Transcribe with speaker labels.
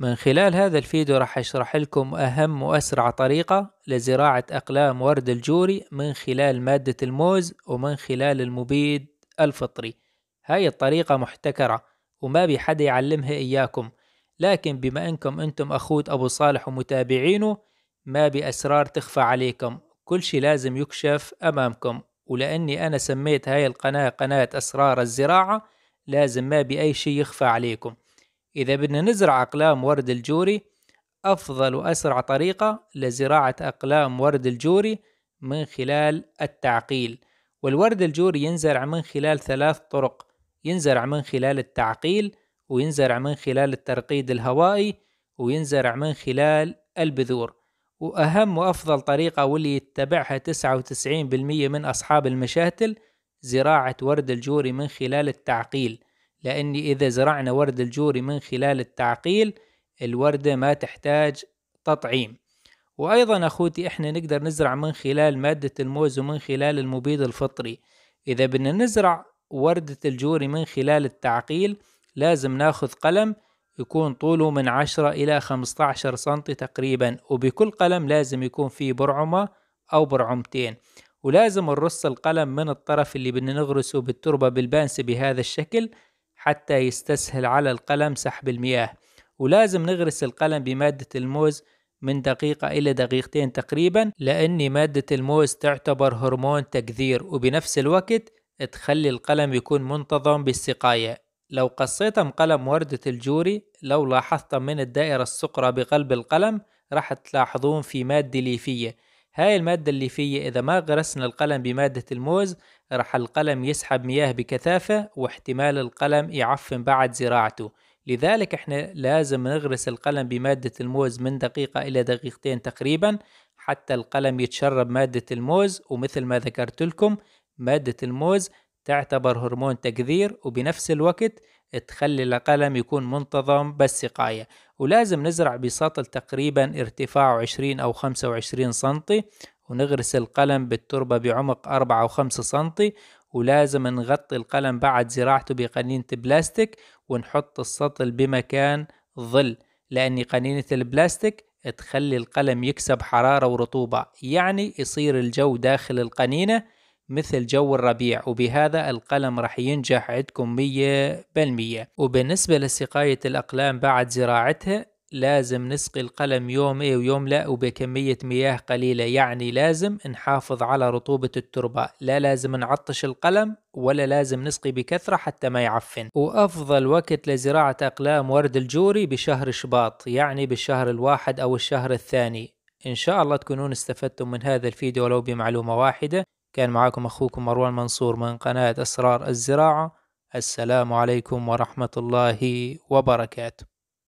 Speaker 1: من خلال هذا الفيديو راح أشرح لكم أهم وأسرع طريقة لزراعة أقلام ورد الجوري من خلال مادة الموز ومن خلال المبيد الفطري هاي الطريقة محتكرة وما بي يعلمها إياكم لكن بما أنكم أنتم أخوت أبو صالح ومتابعينه ما بأسرار تخفى عليكم كل شي لازم يكشف أمامكم ولأني أنا سميت هاي القناة قناة أسرار الزراعة لازم ما بأي شي يخفى عليكم إذا بدنا نزرع أقلام ورد الجوري أفضل وأسرع طريقة لزراعة أقلام ورد الجوري من خلال التعقيل والورد الجوري ينزرع من خلال ثلاث طرق ينزرع من خلال التعقيل وينزرع من خلال الترقيد الهوائي وينزرع من خلال البذور وأهم وأفضل طريقة واللي يتبعها 99% من أصحاب المشاتل زراعة ورد الجوري من خلال التعقيل لأني إذا زرعنا ورد الجوري من خلال التعقيل الوردة ما تحتاج تطعيم وأيضا أخوتي إحنا نقدر نزرع من خلال مادة الموز ومن خلال المبيد الفطري إذا بدنا نزرع وردة الجوري من خلال التعقيل لازم ناخذ قلم يكون طوله من 10 إلى 15 سنتي تقريبا وبكل قلم لازم يكون فيه برعمة أو برعمتين ولازم نرص القلم من الطرف اللي بدنا نغرسه بالتربة بالبانسة بهذا الشكل حتى يستسهل على القلم سحب المياه ولازم نغرس القلم بمادة الموز من دقيقة إلى دقيقتين تقريبا لأن مادة الموز تعتبر هرمون تكذير وبنفس الوقت تخلي القلم يكون منتظم بالسقاية لو قصيتم قلم وردة الجوري لو لاحظتم من الدائرة الصقرى بقلب القلم راح تلاحظون في مادة ليفية هاي المادة اللي فيه إذا ما غرسنا القلم بمادة الموز رح القلم يسحب مياه بكثافة واحتمال القلم يعفن بعد زراعته لذلك احنا لازم نغرس القلم بمادة الموز من دقيقة إلى دقيقتين تقريبا حتى القلم يتشرب مادة الموز ومثل ما ذكرت لكم مادة الموز تعتبر هرمون تكذير وبنفس الوقت تخلي القلم يكون منتظم بس سقاية ولازم نزرع بسطل تقريبا ارتفاعه 20 أو 25 سنتي ونغرس القلم بالتربة بعمق 4 أو 5 سنتي ولازم نغطي القلم بعد زراعته بقنينة بلاستيك ونحط السطل بمكان ظل لأن قنينة البلاستيك تخلي القلم يكسب حرارة ورطوبة يعني يصير الجو داخل القنينة مثل جو الربيع وبهذا القلم راح ينجح عندكم مية بالمية وبالنسبة لسقاية الأقلام بعد زراعتها لازم نسقي القلم يوم ايه ويوم لا وبكمية مياه قليلة يعني لازم نحافظ على رطوبة التربة لا لازم نعطش القلم ولا لازم نسقي بكثرة حتى ما يعفن وأفضل وقت لزراعة أقلام ورد الجوري بشهر شباط يعني بالشهر الواحد أو الشهر الثاني إن شاء الله تكونون استفدتم من هذا الفيديو ولو بمعلومة واحدة كان معكم أخوكم مروان منصور من قناة أسرار الزراعة السلام عليكم ورحمة الله وبركاته